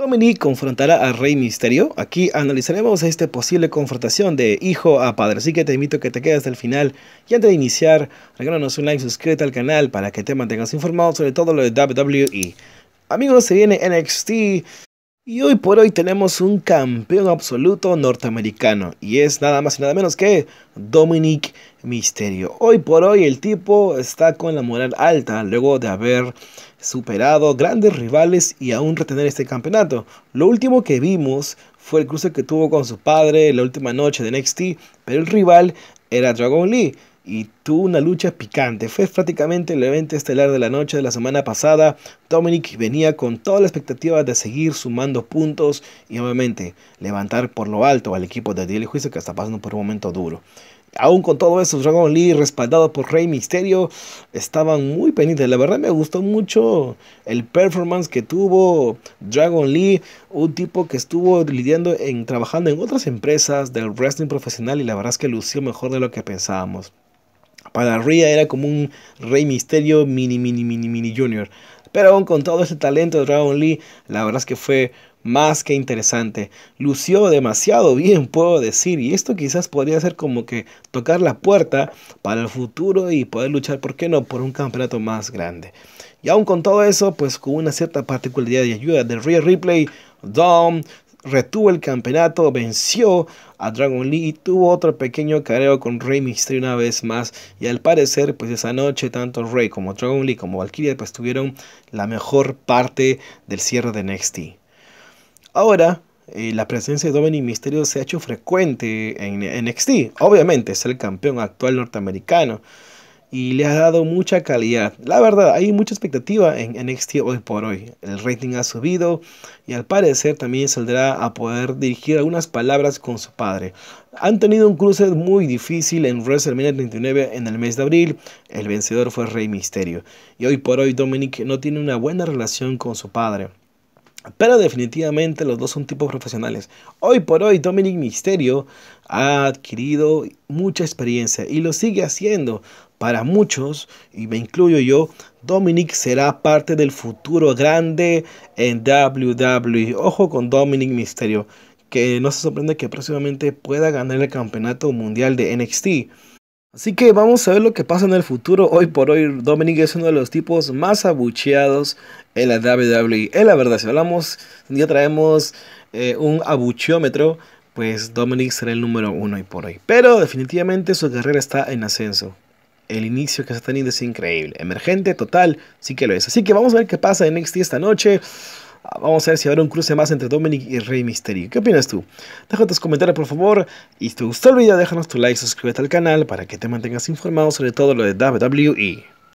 Dominic confrontará a Rey Misterio. Aquí analizaremos esta posible confrontación de hijo a padre. Así que te invito a que te quedes hasta el final. Y antes de iniciar, regálanos un like, y suscríbete al canal para que te mantengas informado sobre todo lo de WWE. Amigos, se viene NXT. Y hoy por hoy tenemos un campeón absoluto norteamericano y es nada más y nada menos que Dominic Misterio. Hoy por hoy el tipo está con la moral alta luego de haber superado grandes rivales y aún retener este campeonato. Lo último que vimos fue el cruce que tuvo con su padre la última noche de NXT, pero el rival era Dragon Lee y tuvo una lucha picante. Fue prácticamente el evento estelar de la noche de la semana pasada. Dominic venía con toda la expectativa de seguir sumando puntos y obviamente levantar por lo alto al equipo de DL Juicio que está pasando por un momento duro. Aún con todo eso, Dragon Lee, respaldado por Rey Misterio, estaban muy pendientes. La verdad me gustó mucho el performance que tuvo Dragon Lee, un tipo que estuvo lidiando en trabajando en otras empresas del wrestling profesional y la verdad es que lució mejor de lo que pensábamos. Para Rhea era como un Rey Misterio mini, mini, mini, mini junior. Pero aún con todo ese talento de Dragon Lee, la verdad es que fue más que interesante. Lució demasiado bien, puedo decir, y esto quizás podría ser como que tocar la puerta para el futuro y poder luchar, ¿por qué no?, por un campeonato más grande. Y aún con todo eso, pues con una cierta particularidad de ayuda de Rhea Ripley, Dom, retuvo el campeonato, venció a Dragon Lee y tuvo otro pequeño careo con Rey Mysterio una vez más. Y al parecer, pues esa noche, tanto Rey como Dragon Lee como Valkyria, pues tuvieron la mejor parte del cierre de NXT. Ahora, eh, la presencia de Dominic Mysterio se ha hecho frecuente en, en NXT. Obviamente, es el campeón actual norteamericano y le ha dado mucha calidad. La verdad, hay mucha expectativa en NXT hoy por hoy. El rating ha subido y al parecer también saldrá a poder dirigir algunas palabras con su padre. Han tenido un cruce muy difícil en WrestleMania 39 en el mes de abril. El vencedor fue Rey Misterio. Y hoy por hoy Dominic no tiene una buena relación con su padre. Pero definitivamente los dos son tipos profesionales. Hoy por hoy Dominic Misterio ha adquirido mucha experiencia y lo sigue haciendo. Para muchos, y me incluyo yo, Dominic será parte del futuro grande en WWE. Ojo con Dominic Misterio, que no se sorprende que próximamente pueda ganar el campeonato mundial de NXT. Así que vamos a ver lo que pasa en el futuro. Hoy por hoy, Dominic es uno de los tipos más abucheados en la WWE. Es la verdad, si hablamos, ya traemos eh, un abucheómetro pues Dominic será el número uno hoy por hoy. Pero definitivamente su carrera está en ascenso el inicio que está teniendo es increíble. Emergente, total, sí que lo es. Así que vamos a ver qué pasa en NXT esta noche. Ah, vamos a ver si habrá un cruce más entre Dominic y Rey Mysterio. ¿Qué opinas tú? Deja tus comentarios por favor. Y si te gustó el video, déjanos tu like, suscríbete al canal para que te mantengas informado sobre todo lo de WWE.